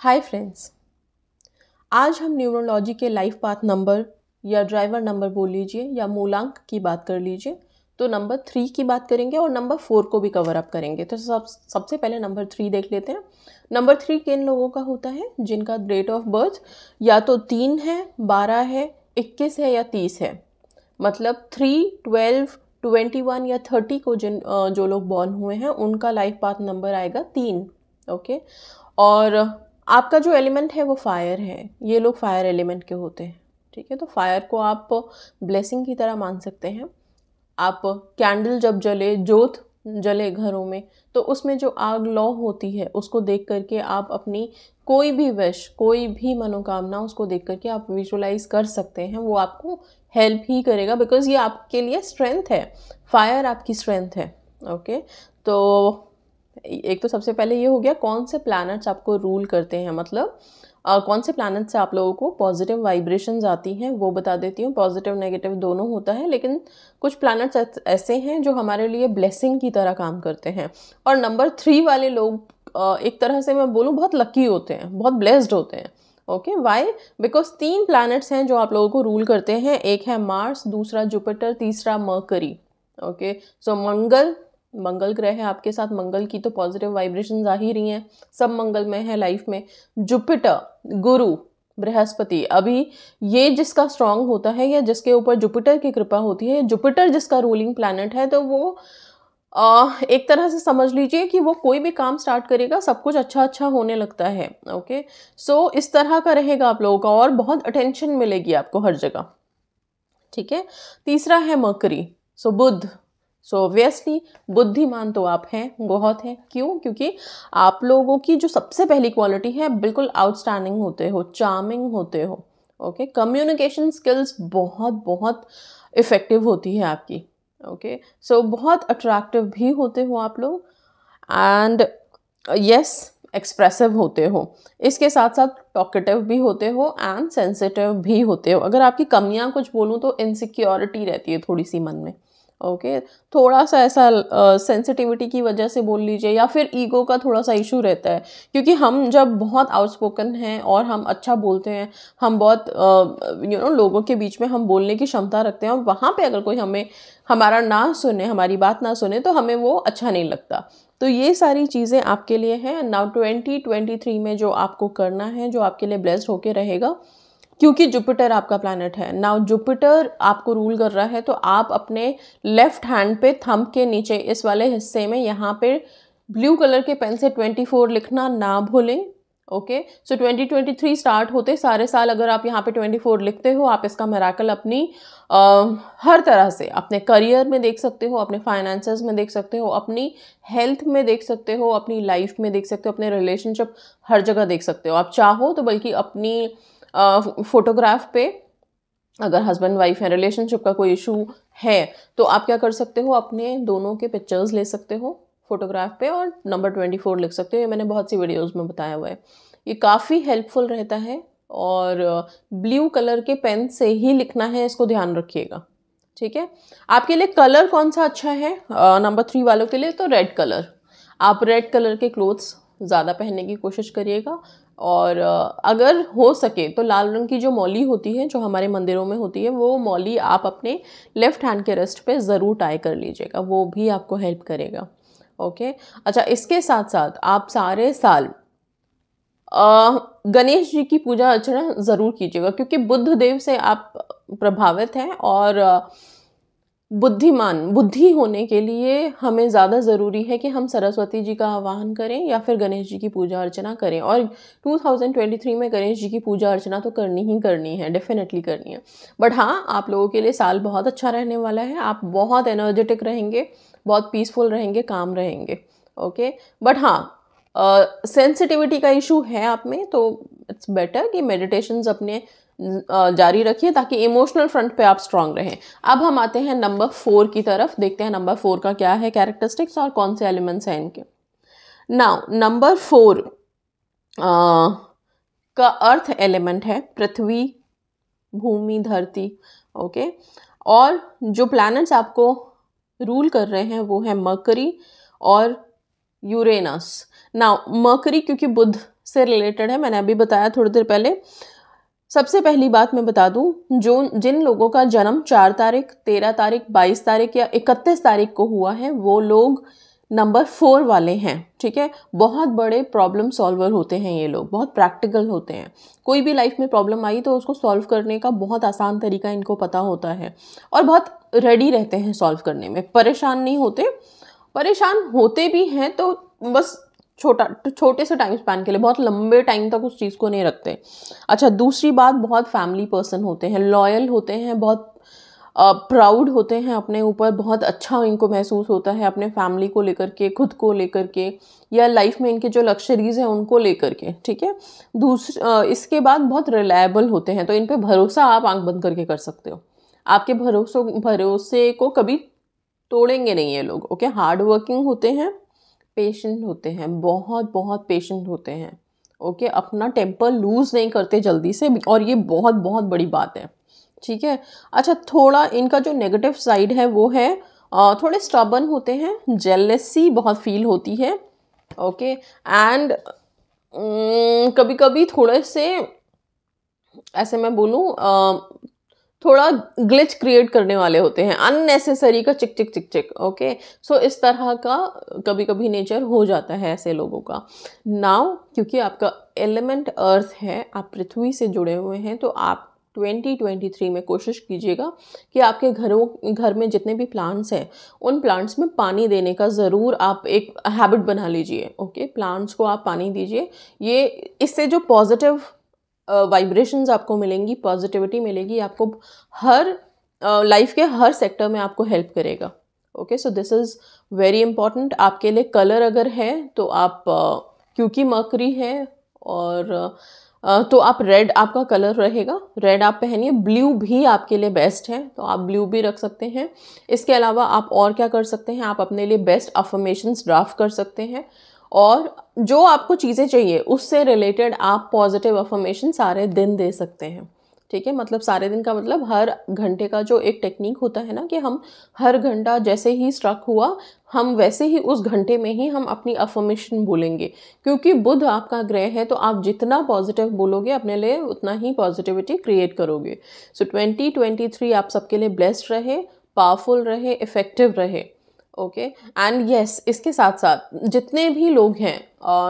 Hi friends आज हम numerology के लाइफ पाथ नंबर या ड्राइवर नंबर बोल लीजिए या मूलांक की बात कर लीजिए तो नंबर थ्री की बात करेंगे और नंबर फोर को भी कवर अप करेंगे तो सब सबसे पहले नंबर थ्री देख लेते हैं नंबर थ्री किन लोगों का होता है जिनका डेट ऑफ बर्थ या तो तीन है बारह है इक्कीस है या तीस है मतलब थ्री ट्वेल्व ट्वेंटी वन या थर्टी को जिन जो लोग बॉर्न हुए हैं उनका लाइफ पाथ नंबर आएगा तीन ओके और आपका जो एलिमेंट है वो फायर है ये लोग फायर एलिमेंट के होते हैं ठीक है तो फायर को आप ब्लेसिंग की तरह मान सकते हैं आप कैंडल जब जले जोत जले घरों में तो उसमें जो आग लौ होती है उसको देख करके आप अपनी कोई भी वश कोई भी मनोकामना उसको देख करके आप विजुलाइज कर सकते हैं वो आपको हेल्प ही करेगा बिकॉज ये आपके लिए स्ट्रेंथ है फायर आपकी स्ट्रेंथ है ओके तो एक तो सबसे पहले ये हो गया कौन से प्लानट्स आपको रूल करते हैं मतलब आ, कौन से प्लानट से आप लोगों को पॉजिटिव वाइब्रेशंस आती हैं वो बता देती हूँ पॉजिटिव नेगेटिव दोनों होता है लेकिन कुछ प्लानट्स ऐसे हैं जो हमारे लिए ब्लेसिंग की तरह काम करते हैं और नंबर थ्री वाले लोग एक तरह से मैं बोलूँ बहुत लकी होते हैं बहुत ब्लेस्ड होते हैं ओके वाई बिकॉज तीन प्लानट्स हैं जो आप लोगों को रूल करते हैं एक है मार्स दूसरा जुपिटर तीसरा मर्करी ओके सो मंगल मंगल ग्रह है आपके साथ मंगल की तो पॉजिटिव वाइब्रेशन आ ही रही हैं सब मंगलमय है लाइफ में जुपिटर गुरु बृहस्पति अभी ये जिसका स्ट्रांग होता है या जिसके ऊपर जुपिटर की कृपा होती है जुपिटर जिसका रूलिंग प्लानट है तो वो आ, एक तरह से समझ लीजिए कि वो कोई भी काम स्टार्ट करेगा सब कुछ अच्छा अच्छा होने लगता है ओके सो so, इस तरह का रहेगा आप लोगों का और बहुत अटेंशन मिलेगी आपको हर जगह ठीक है तीसरा है mercury so so, Budh so obviously बुद्धिमान तो आप हैं बहुत हैं क्यों क्योंकि आप लोगों की जो सबसे पहली क्वालिटी है बिल्कुल आउटस्टैंडिंग होते हो चार्मिंग होते हो ओके कम्युनिकेशन स्किल्स बहुत बहुत इफ़ेक्टिव होती है आपकी ओके okay? सो so, बहुत अट्रैक्टिव भी होते हो आप लोग एंड यस एक्सप्रेसिव होते हो इसके साथ साथ टॉकेटिव भी होते हो एंड सेंसिटिव भी होते हो अगर आपकी कमियां कुछ बोलूँ तो इनसिक्योरिटी रहती है थोड़ी सी मन में ओके थोड़ा सा ऐसा सेंसिटिविटी की वजह से बोल लीजिए या फिर ईगो का थोड़ा सा इशू रहता है क्योंकि हम जब बहुत आउटस्पोकन हैं और हम अच्छा बोलते हैं हम बहुत यू नो लोगों के बीच में हम बोलने की क्षमता रखते हैं और वहाँ पे अगर कोई हमें हमारा ना सुने हमारी बात ना सुने तो हमें वो अच्छा नहीं लगता तो ये सारी चीज़ें आपके लिए हैं नाउ ट्वेंटी ट्वेंटी थ्री में जो आपको करना है जो आपके लिए ब्लेस्ड होके रहेगा क्योंकि जुपिटर आपका प्लानट है नाउ जुपिटर आपको रूल कर रहा है तो आप अपने लेफ्ट हैंड पे थंब के नीचे इस वाले हिस्से में यहाँ पे ब्लू कलर के पेन से 24 लिखना ना भूलें ओके सो 2023 स्टार्ट होते सारे साल अगर आप यहाँ पे 24 लिखते हो आप इसका मेराकल अपनी आ, हर तरह से अपने करियर में देख सकते हो अपने फाइनेंसेस में देख सकते हो अपनी हेल्थ में देख सकते हो अपनी लाइफ में देख सकते हो अपने रिलेशनशिप हर जगह देख सकते हो आप चाहो तो बल्कि अपनी फ़ोटोग्राफ पे अगर हस्बैंड वाइफ है रिलेशनशिप का कोई इशू है तो आप क्या कर सकते हो अपने दोनों के पिक्चर्स ले सकते हो फोटोग्राफ पे और नंबर ट्वेंटी फोर लिख सकते हो ये मैंने बहुत सी वीडियोस में बताया हुआ है ये काफ़ी हेल्पफुल रहता है और ब्लू कलर के पेन से ही लिखना है इसको ध्यान रखिएगा ठीक है आपके लिए कलर कौन सा अच्छा है नंबर थ्री वालों के लिए तो रेड कलर आप रेड कलर के क्लोथ्स ज़्यादा पहनने की कोशिश करिएगा और अगर हो सके तो लाल रंग की जो मौली होती है जो हमारे मंदिरों में होती है वो मौली आप अपने लेफ़्ट हैंड के रेस्ट पे ज़रूर टाई कर लीजिएगा वो भी आपको हेल्प करेगा ओके अच्छा इसके साथ साथ आप सारे साल गणेश जी की पूजा अर्चना ज़रूर कीजिएगा क्योंकि बुद्ध देव से आप प्रभावित हैं और आ, बुद्धिमान बुद्धि होने के लिए हमें ज़्यादा ज़रूरी है कि हम सरस्वती जी का आवाहन करें या फिर गणेश जी की पूजा अर्चना करें और 2023 में गणेश जी की पूजा अर्चना तो करनी ही करनी है डेफिनेटली करनी है बट हाँ आप लोगों के लिए साल बहुत अच्छा रहने वाला है आप बहुत एनर्जेटिक रहेंगे बहुत पीसफुल रहेंगे काम रहेंगे ओके बट हाँ सेंसिटिविटी का इशू है आप में तो इट्स बेटर कि मेडिटेशंस अपने जारी रखिए ताकि इमोशनल फ्रंट पे आप स्ट्रांग रहें अब हम आते हैं नंबर फोर की तरफ देखते हैं नंबर फोर का क्या है कैरेक्टरिस्टिक्स और कौन से एलिमेंट्स हैं इनके नाउ नंबर फोर का अर्थ एलिमेंट है पृथ्वी भूमि धरती ओके और जो प्लैनेट्स आपको रूल कर रहे हैं वो है मकरी और यूरेनस नाउ मकरी क्योंकि बुध से रिलेटेड है मैंने अभी बताया थोड़ी देर पहले सबसे पहली बात मैं बता दूं जो जिन लोगों का जन्म चार तारीख तेरह तारीख बाईस तारीख या इकतीस तारीख को हुआ है वो लोग नंबर फोर वाले हैं ठीक है बहुत बड़े प्रॉब्लम सॉल्वर होते हैं ये लोग बहुत प्रैक्टिकल होते हैं कोई भी लाइफ में प्रॉब्लम आई तो उसको सॉल्व करने का बहुत आसान तरीका इनको पता होता है और बहुत रेडी रहते हैं सॉल्व करने में परेशान नहीं होते परेशान होते भी हैं तो बस छोटा छोटे से टाइम स्पैन के लिए बहुत लंबे टाइम तक उस चीज़ को नहीं रखते अच्छा दूसरी बात बहुत फैमिली पर्सन होते हैं लॉयल होते हैं बहुत प्राउड होते हैं अपने ऊपर बहुत अच्छा इनको महसूस होता है अपने फैमिली को लेकर के खुद को लेकर के या लाइफ में इनके जो लक्षरीज हैं उनको लेकर के ठीक है दूस इसके बाद बहुत रिलायबल होते हैं तो इन पर भरोसा आप आंख बंद करके कर सकते हो आपके भरोसों भरोसे को कभी तोड़ेंगे नहीं ये लोग ओके हार्ड वर्किंग होते हैं पेशेंट होते हैं बहुत बहुत पेशेंट होते हैं ओके okay? अपना टेम्पर लूज़ नहीं करते जल्दी से और ये बहुत बहुत बड़ी बात है ठीक है अच्छा थोड़ा इनका जो नेगेटिव साइड है वो है थोड़े स्टबन होते हैं जेलसी बहुत फील होती है ओके एंड कभी कभी थोड़े से ऐसे मैं बोलूँ थोड़ा ग्लिच क्रिएट करने वाले होते हैं अननेसेसरी का चिक चिक चिक चिक ओके सो इस तरह का कभी कभी नेचर हो जाता है ऐसे लोगों का नाव क्योंकि आपका एलिमेंट अर्थ है आप पृथ्वी से जुड़े हुए हैं तो आप 2023 में कोशिश कीजिएगा कि आपके घरों घर में जितने भी प्लांट्स हैं उन प्लांट्स में पानी देने का ज़रूर आप एक हैबिट बना लीजिए ओके प्लांट्स को आप पानी दीजिए ये इससे जो पॉजिटिव वाइब्रेशंस आपको मिलेंगी पॉजिटिविटी मिलेगी आपको हर लाइफ के हर सेक्टर में आपको हेल्प करेगा okay so this is very important आपके लिए कलर अगर है तो आप क्योंकि मकरी है और तो आप रेड आपका कलर रहेगा रेड आप पहनिए ब्लू भी आपके लिए बेस्ट है तो आप ब्लू भी रख सकते हैं इसके अलावा आप और क्या कर सकते हैं आप अपने लिए बेस्ट अफर्मेशंस ड्राफ्ट कर सकते हैं और जो आपको चीज़ें चाहिए उससे रिलेटेड आप पॉजिटिव अफर्मेशन सारे दिन दे सकते हैं ठीक है मतलब सारे दिन का मतलब हर घंटे का जो एक टेक्निक होता है ना कि हम हर घंटा जैसे ही स्ट्रक हुआ हम वैसे ही उस घंटे में ही हम अपनी अफर्मेशन बोलेंगे क्योंकि बुध आपका ग्रह है तो आप जितना पॉजिटिव बोलोगे अपने लिए उतना ही पॉजिटिविटी क्रिएट करोगे सो so, 2023 आप सबके लिए ब्लेस्ड रहे पावरफुल रहे इफ़ेक्टिव रहे ओके एंड यस इसके साथ साथ जितने भी लोग हैं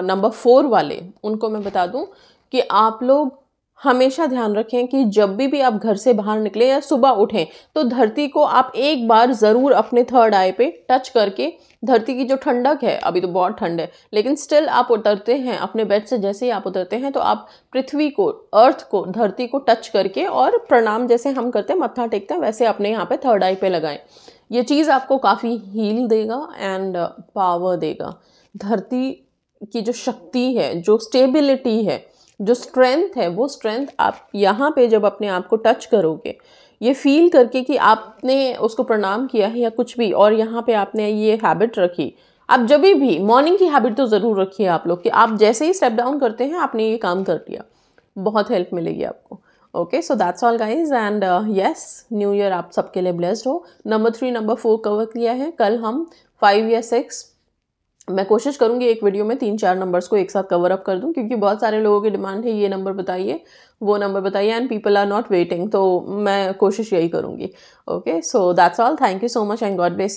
नंबर फोर वाले उनको मैं बता दूं कि आप लोग हमेशा ध्यान रखें कि जब भी भी आप घर से बाहर निकले या सुबह उठें तो धरती को आप एक बार ज़रूर अपने थर्ड आई पे टच करके धरती की जो ठंडक है अभी तो बहुत ठंड है लेकिन स्टिल आप उतरते हैं अपने बेड से जैसे ही आप उतरते हैं तो आप पृथ्वी को अर्थ को धरती को टच करके और प्रणाम जैसे हम करते हैं मत्था टेकते हैं वैसे अपने यहाँ पर थर्ड आई पे लगाएं ये चीज़ आपको काफ़ी हील देगा एंड पावर uh, देगा धरती की जो शक्ति है जो स्टेबिलिटी है जो स्ट्रेंथ है वो स्ट्रेंथ आप यहाँ पे जब अपने आप को टच करोगे ये फील करके कि आपने उसको प्रणाम किया है या कुछ भी और यहाँ पे आपने ये हैबिट रखी आप जब भी मॉर्निंग की हैबिट तो ज़रूर रखिए आप लोग कि आप जैसे ही स्टेप डाउन करते हैं आपने ये काम कर लिया बहुत हेल्प मिलेगी आपको okay so that's all guys and yes new year आप सबके लिए ब्लेस्ड हो number three number four cover किया है कल हम फाइव या सिक्स मैं कोशिश करूँगी एक वीडियो में तीन चार नंबर्स को एक साथ कवर अप कर दूँ क्योंकि बहुत सारे लोगों की डिमांड है ये नंबर बताइए वो नंबर बताइए and people are not waiting तो मैं कोशिश यही करूँगी okay so that's all thank you so much and God bless you